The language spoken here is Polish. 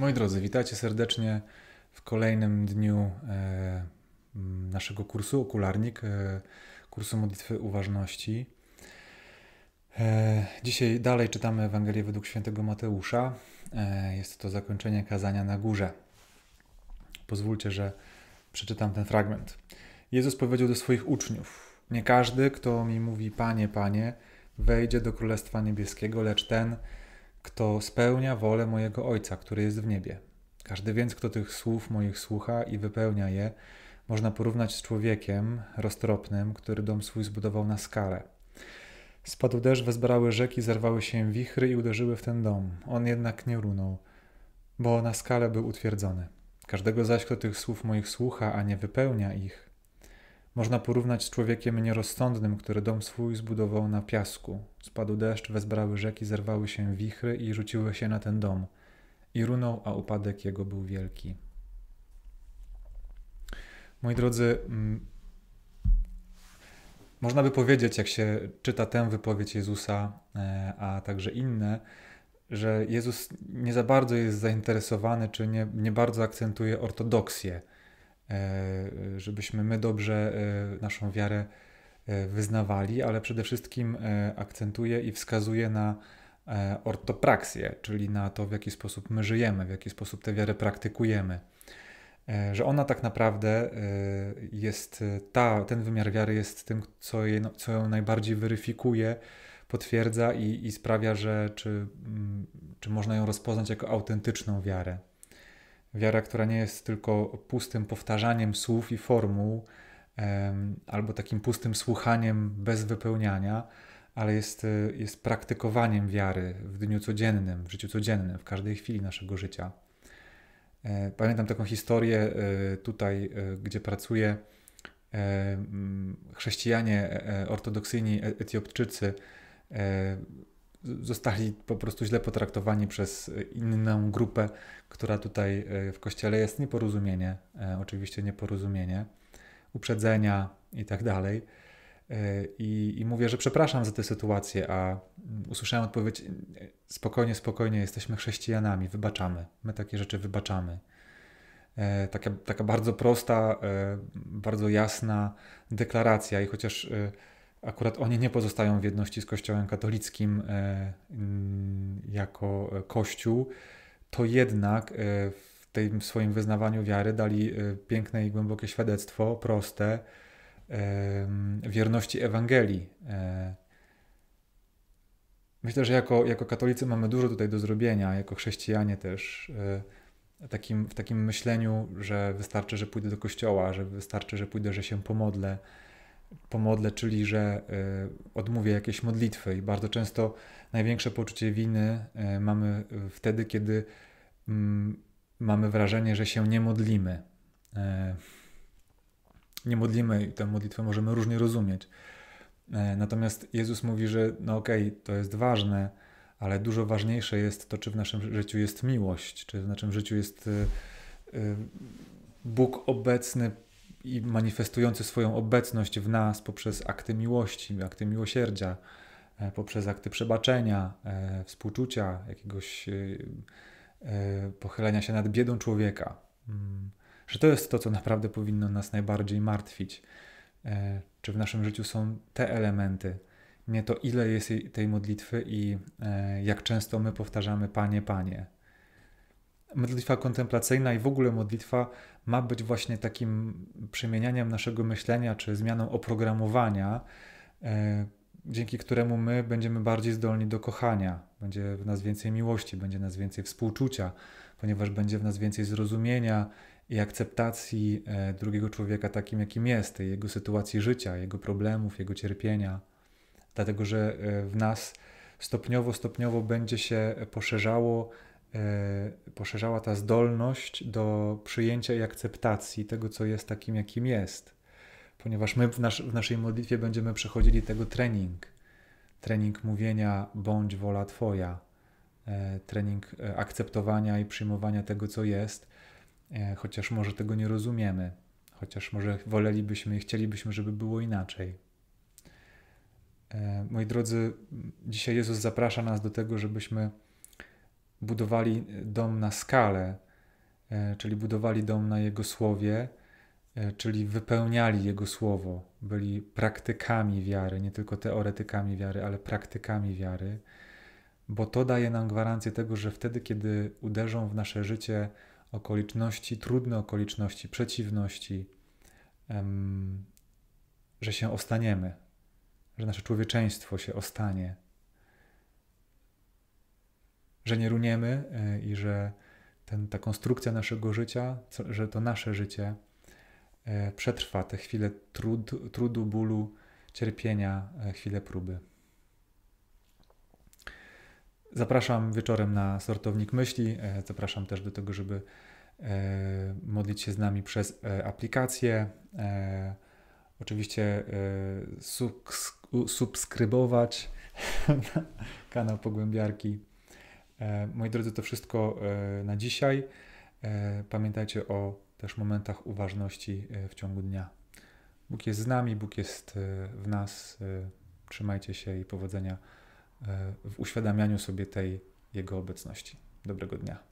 Moi drodzy, witajcie serdecznie w kolejnym dniu e, naszego kursu Okularnik, e, kursu modlitwy uważności. E, dzisiaj dalej czytamy Ewangelię według świętego Mateusza. Jest to zakończenie kazania na górze. Pozwólcie, że przeczytam ten fragment. Jezus powiedział do swoich uczniów: Nie każdy, kto mi mówi, Panie, Panie, wejdzie do Królestwa Niebieskiego, lecz ten, kto spełnia wolę mojego Ojca, który jest w niebie. Każdy więc, kto tych słów moich słucha i wypełnia je, można porównać z człowiekiem roztropnym, który dom swój zbudował na skalę. Spadł deszcz, wezbrały rzeki, zerwały się wichry i uderzyły w ten dom. On jednak nie runął, bo na skalę był utwierdzony. Każdego zaś, kto tych słów moich słucha, a nie wypełnia ich, można porównać z człowiekiem nierozsądnym, który dom swój zbudował na piasku. Spadł deszcz, wezbrały rzeki, zerwały się wichry i rzuciły się na ten dom. I runął, a upadek jego był wielki. Moi drodzy, mm, można by powiedzieć, jak się czyta tę wypowiedź Jezusa, e, a także inne, że Jezus nie za bardzo jest zainteresowany, czy nie, nie bardzo akcentuje ortodoksję E, żebyśmy my dobrze e, naszą wiarę e, wyznawali, ale przede wszystkim akcentuje i wskazuje na ortopraksję, czyli na to, w jaki sposób my żyjemy, w jaki sposób tę wiarę praktykujemy. Że ona tak naprawdę jest ta, ten wymiar wiary jest tym, co, jej, co ją najbardziej weryfikuje, potwierdza i, i sprawia, że czy, mm, czy można ją rozpoznać jako autentyczną wiarę. Wiara, która nie jest tylko pustym powtarzaniem słów i formuł, albo takim pustym słuchaniem bez wypełniania, ale jest, e, jest praktykowaniem wiary w dniu codziennym, w życiu codziennym, w każdej chwili naszego życia. E, pamiętam taką historię e, tutaj, gdzie pracuję. Chrześcijanie ortodoksyjni Etiopczycy zostali po prostu źle potraktowani przez e, inną grupę, która tutaj e, w kościele jest nieporozumienie, e, oczywiście nieporozumienie, uprzedzenia i tak dalej. I, I mówię, że przepraszam za tę sytuację, a mm, usłyszałem odpowiedź: spokojnie, spokojnie, jesteśmy chrześcijanami, wybaczamy. My takie rzeczy wybaczamy. Taka, taka bardzo prosta, bardzo jasna deklaracja, i chociaż Akurat oni nie pozostają w jedności z Kościołem katolickim e, mm, jako e, Kościół, to jednak e, w tym swoim wyznawaniu wiary dali piękne i głębokie świadectwo, proste, mm, wierności Ewangelii. Myślę, że jako, jako katolicy mamy dużo tutaj do zrobienia, jako chrześcijanie też, takim, w takim myśleniu, że wystarczy, że pójdę do kościoła, że wystarczy, że pójdę, że się pomodlę pomodlę, czyli że e, odmówię jakieś modlitwy. I bardzo często największe poczucie winy e, mamy e, wtedy, kiedy mm, mamy wrażenie, że się nie modlimy. Nie modlimy i tę modlitwę możemy różnie rozumieć. Natomiast Jezus mówi, że no okej, okay, to jest ważne, ale dużo ważniejsze jest to, czy w naszym życiu jest miłość, czy w naszym życiu jest Bóg obecny i manifestujący swoją obecność w nas poprzez akty miłości, akty miłosierdzia, e, poprzez akty przebaczenia, e, współczucia, jakiegoś e, pochylenia się nad biedą człowieka. Mm, że to jest to, co naprawdę powinno nas najbardziej martwić. Czy w naszym życiu są te elementy, nie to, ile jest tej modlitwy i jak często my powtarzamy: Panie, Panie, modlitwa kontemplacyjna i w ogóle modlitwa ma być właśnie takim przemienianiem naszego myślenia czy zmianą oprogramowania, e, dzięki któremu my będziemy bardziej zdolni do kochania, będzie w nas więcej miłości, będzie w nas więcej współczucia, ponieważ będzie w nas więcej zrozumienia i akceptacji e, drugiego człowieka takim, jakim jest, tej jego sytuacji życia, jego problemów, jego cierpienia. Dlatego, że e, w nas stopniowo, stopniowo będzie się poszerzało E, poszerzała ta zdolność do przyjęcia i akceptacji tego, co jest takim, jakim jest. Ponieważ my w, nasz, w naszej modlitwie będziemy przechodzili tego trening. Trening mówienia bądź wola Twoja, e, trening e, akceptowania i przyjmowania tego, co jest, chociaż może tego nie rozumiemy, chociaż może wolelibyśmy i chcielibyśmy, żeby było inaczej. Moi drodzy, dzisiaj Jezus zaprasza nas do tego, żebyśmy budowali dom na skalę, e, czyli budowali dom na Jego słowie, e, czyli wypełniali Jego słowo, byli praktykami wiary, nie tylko teoretykami wiary, ale praktykami wiary, bo to daje nam gwarancję tego, że wtedy, kiedy uderzą w nasze życie okoliczności, trudne okoliczności, przeciwności, że się ostaniemy, że nasze człowieczeństwo się ostanie że nie runiemy e, i że ten, ta konstrukcja naszego życia, że to nasze życie e, przetrwa te chwile trud, trudu, bólu, cierpienia, e, chwile próby. Zapraszam wieczorem na sortownik myśli. Zapraszam też do tego, żeby modlić się z nami przez aplikację. Oczywiście subskrybować kanał Pogłębiarki. E, moi drodzy, to wszystko e, na dzisiaj. E, pamiętajcie o też momentach uważności w ciągu dnia. Bóg jest z nami, Bóg jest w nas. Trzymajcie się i powodzenia w uświadamianiu sobie tej Jego obecności. Dobrego dnia.